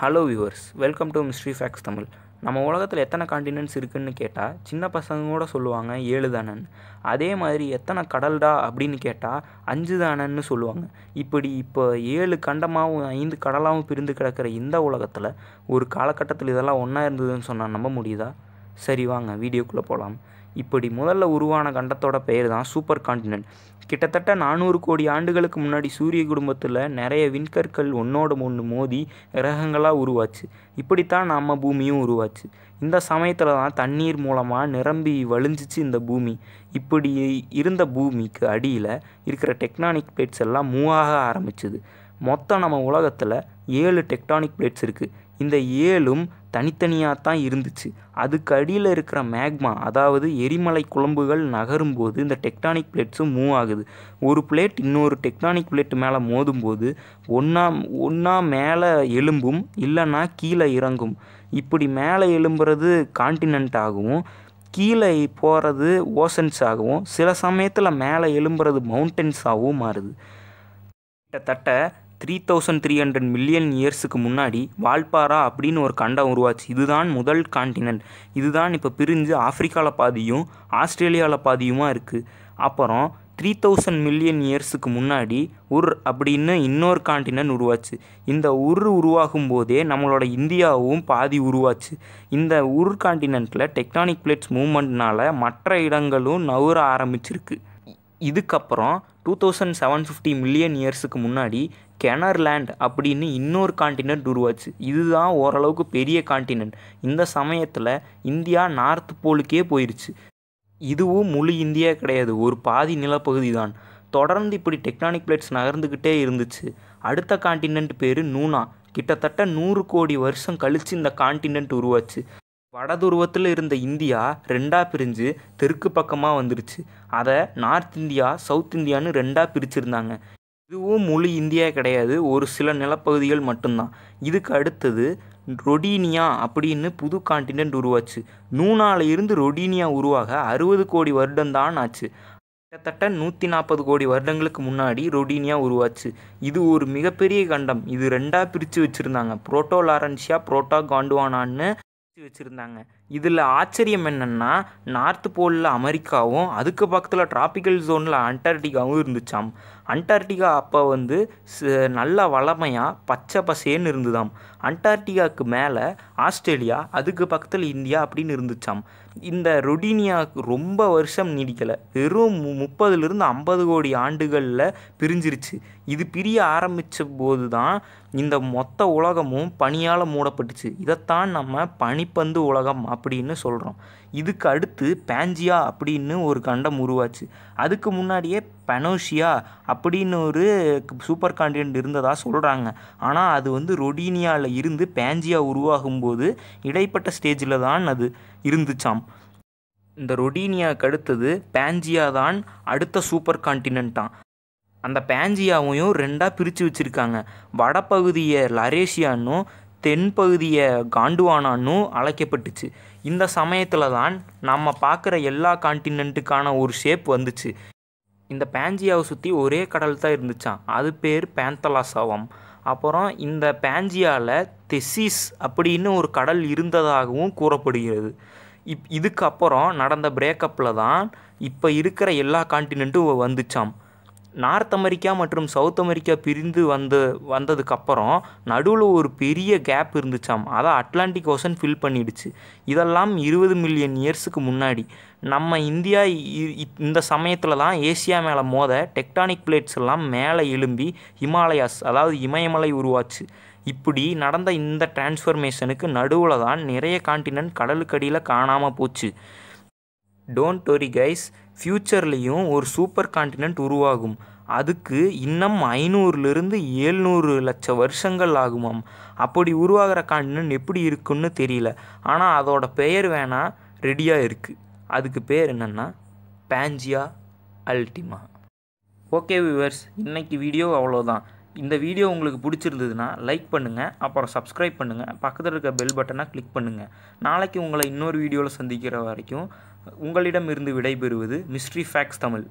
hello viewers welcome to mystery facts Tamil நம்ம உலகத்தில் எத்தனை காண்டினென்ட்ஸ் இருக்குன்னு கேட்டால் சின்ன பசங்க கூட சொல்லுவாங்க ஏழு தானன்னு அதே மாதிரி எத்தனை கடல்டா அப்படின்னு கேட்டால் அஞ்சு தானன்னு சொல்லுவாங்க இப்படி இப்போ ஏழு கண்டமாகவும் ஐந்து கடலாகவும் பிரிந்து கிடக்கிற இந்த உலகத்தில் ஒரு காலகட்டத்தில் இதெல்லாம் ஒன்றா இருந்ததுன்னு சொன்னால் நம்ப முடியுதா சரி வாங்க வீடியோக்குள்ளே போகலாம் இப்படி முதல்ல உருவான கண்டத்தோட பெயர் தான் சூப்பர் காண்டினென்ட் கிட்டத்தட்ட நானூறு கோடி ஆண்டுகளுக்கு முன்னாடி சூரிய குடும்பத்தில் நிறைய விண்கற்கள் ஒன்றோடு ஒன்று மோதி கிரகங்களாக உருவாச்சு இப்படித்தான் நம்ம பூமியும் உருவாச்சு இந்த சமயத்தில் தான் தண்ணீர் மூலமாக நிரம்பி வழிஞ்சிச்சு இந்த பூமி இப்படி இருந்த பூமிக்கு அடியில் இருக்கிற டெக்னானிக் பிளேட்ஸ் எல்லாம் மூவாக ஆரம்பிச்சுது மொத்தம் நம்ம உலகத்தில் ஏழு டெக்டானிக் பிளேட்ஸ் இருக்குது இந்த ஏழும் தனித்தனியாக தான் இருந்துச்சு அதுக்கு அடியில் இருக்கிற மேக்மா அதாவது எரிமலை குழம்புகள் நகரும் போது இந்த டெக்டானிக் பிளேட்ஸும் மூவ் ஆகுது ஒரு பிளேட் இன்னொரு டெக்டானிக் பிளேட் மேலே மோதும் போது ஒன்றா ஒன்றா மேலே எலும்பும் இல்லைன்னா கீழே இறங்கும் இப்படி மேலே எலும்புறது கான்டினென்ட் ஆகவும் கீழே போகிறது ஓசன்ஸ் ஆகவும் சில சமயத்தில் மேலே எலும்புறது மவுண்டன்ஸாகவும் மாறுது கிட்டத்தட்ட three thousand three hundred million இயர்ஸுக்கு முன்னாடி வால்பாரா அப்படின்னு ஒரு கண்டம் உருவாச்சு இதுதான் முதல் காண்டினென்ட் இதுதான் இப்போ பிரிஞ்சு ஆஃப்ரிக்காவில் பாதியும் ஆஸ்திரேலியாவில் பாதியுமாக இருக்குது அப்புறம் த்ரீ தௌசண்ட் மில்லியன் இயர்ஸுக்கு முன்னாடி உர் அப்படின்னு இன்னொரு காண்டினன்ட் உருவாச்சு இந்த உர் உருவாகும் போதே நம்மளோட இந்தியாவும் பாதி உருவாச்சு இந்த உர் காண்டினென்ட்டில் டெக்டானிக் பிளேட்ஸ் மூமெண்ட்னால் மற்ற இடங்களும் நவுற ஆரம்பிச்சிருக்கு இதுக்கப்புறம் two thousand seven fifty million இயர்ஸுக்கு முன்னாடி கெனர்லேண்ட் அப்படின்னு இன்னொரு காண்டினென்ட் உருவாச்சு இதுதான் ஓரளவுக்கு பெரிய காண்டினென்ட் இந்த சமயத்தில் இந்தியா நார்த் போலுக்கே போயிடுச்சு இதுவும் முழு இந்தியா கிடையாது ஒரு பாதி நிலப்பகுதி தான் தொடர்ந்து இப்படி டெக்னானிக் பிளேட்ஸ் நகர்ந்துக்கிட்டே இருந்துச்சு அடுத்த காண்டினென்ட் பேர் நூனா கிட்டத்தட்ட நூறு கோடி வருஷம் கழித்து இந்த காண்டினென்ட் உருவாச்சு வடதுருவத்தில் இருந்த இந்தியா ரெண்டாக பிரிஞ்சு தெற்கு பக்கமாக வந்துருச்சு அதை நார்த் இந்தியா சவுத் இந்தியான்னு ரெண்டாக பிரிச்சிருந்தாங்க இதுவும் முழு இந்தியா கிடையாது ஒரு சில நிலப்பகுதிகள் மட்டும்தான் இதுக்கு அடுத்தது ரொடீனியா அப்படின்னு புது கான்டினென்ட் உருவாச்சு நூனால இருந்து ரொடீனியா உருவாக அறுபது கோடி வருடம் தான் ஆச்சு கிட்டத்தட்ட நூற்றி நாற்பது கோடி வருடங்களுக்கு முன்னாடி ரொடீனியா உருவாச்சு இது ஒரு மிகப்பெரிய கண்டம் இது ரெண்டாக பிரித்து வச்சுருந்தாங்க புரோட்டோ லாரன்ஷியா புரோட்டா காண்டுவானான்னு வச்சுருந்தாங்க இதில் ஆச்சரியம் என்னென்னா நார்த் போலில் அமெரிக்காவும் அதுக்கு பக்கத்தில் டிராபிக்கல் ஜோனில் அண்டார்டிகாவும் இருந்துச்சாம் அண்டார்டிகா அப்போ வந்து நல்ல வளமையாக பச்சை பசேன்னு இருந்துதாம் அண்டார்டிகாவுக்கு மேலே ஆஸ்திரேலியா அதுக்கு பக்கத்தில் இந்தியா அப்படின்னு இருந்துச்சாம் இந்த ரொடினியாவுக்கு ரொம்ப வருஷம் நீடிக்கலை வெறும் முப்பதுலேருந்து ஐம்பது கோடி ஆண்டுகளில் பிரிஞ்சிருச்சு இது பிரிய ஆரம்பித்த போது தான் இந்த மொத்த உலகமும் பனியால் மூடப்பட்டுச்சு இதைத்தான் நம்ம பனிப்பந்து உலகம் அப்படின்னு சொல்கிறோம் இதுக்கு அடுத்து பேஞ்சியா அப்படின்னு ஒரு கண்டம் உருவாச்சு அதுக்கு முன்னாடியே பெனோஷியா அப்படின்னு ஒரு சூப்பர் கான்டினென்ட் இருந்ததாக சொல்கிறாங்க ஆனால் அது வந்து ரொடீனியாவில் இருந்து பேஞ்சியா உருவாகும்போது இடைப்பட்ட ஸ்டேஜில் தான் அது இருந்துச்சாம் இந்த ரொடீனியாவுக்கு அடுத்தது பேஞ்சியா தான் அடுத்த சூப்பர் காண்டினென்ட்டான் அந்த பேஞ்சியாவையும் ரெண்டாக பிரித்து வச்சுருக்காங்க வடப்பகுதியை லரேஷியான்னும் தென்பகுதியை காண்டுவானான்னு அழைக்கப்பட்டுச்சு இந்த சமயத்தில் தான் நம்ம பார்க்குற எல்லா கான்டினென்ட்டுக்கான ஒரு ஷேப் வந்துச்சு இந்த பேஞ்சியாவை சுற்றி ஒரே கடல் தான் இருந்துச்சான் அது பேர் பேந்தலாசவம் அப்புறம் இந்த பேஞ்சியாவில் தெசிஸ் அப்படின்னு ஒரு கடல் இருந்ததாகவும் கூறப்படுகிறது இப் இதுக்கப்புறம் நடந்த பிரேக்கப்பில் தான் இப்போ இருக்கிற எல்லா கான்டினென்ட்டும் வந்துச்சாம் நார்த் அமெரிக்கா மற்றும் சவுத் அமெரிக்கா பிரிந்து வந்து வந்ததுக்கப்புறம் நடுவில் ஒரு பெரிய கேப் இருந்துச்சாம் அதை அட்லாண்டிக் ஓஷன் ஃபில் பண்ணிடுச்சு இதெல்லாம் இருபது மில்லியன் இயர்ஸுக்கு முன்னாடி நம்ம இந்தியா இந்த சமயத்தில் தான் ஏசியா மேலே மோத டெக்டானிக் பிளேட்ஸ் எல்லாம் மேலே எழும்பி ஹிமாலயாஸ் அதாவது இமயமலை உருவாச்சு இப்படி நடந்த இந்த டிரான்ஸ்ஃபர்மேஷனுக்கு நடுவில் தான் நிறைய காண்டினென்ட் கடலுக்கடியில் காணாமல் போச்சு டோன்ட் ஒரி கைஸ் ஃப்யூச்சர்லேயும் ஒரு சூப்பர் காண்டினென்ட் உருவாகும் அதுக்கு இன்னும் ஐநூறுலேருந்து ஏழ்நூறு லட்ச வருஷங்கள் ஆகுமாம் அப்படி உருவாகிற காண்டினன்ட் எப்படி இருக்குன்னு தெரியல ஆனால் அதோட பெயர் வேணால் ரெடியாக இருக்குது அதுக்கு பேர் என்னென்னா பேஞ்சியா அல்டிமா ஓகே வியூவர்ஸ் இன்றைக்கி வீடியோ அவ்வளோதான் இந்த வீடியோ உங்களுக்கு பிடிச்சிருந்ததுன்னா லைக் பண்ணுங்கள் அப்புறம் சப்ஸ்கிரைப் பண்ணுங்கள் பக்கத்தில் இருக்க பெல் பட்டனை கிளிக் பண்ணுங்கள் நாளைக்கு உங்களை இன்னொரு வீடியோவில் சந்திக்கிற வரைக்கும் உங்களிடம் இருந்து விடைபெறுவது மிஸ்ட்ரி ஃபேக்ஸ் தமிழ்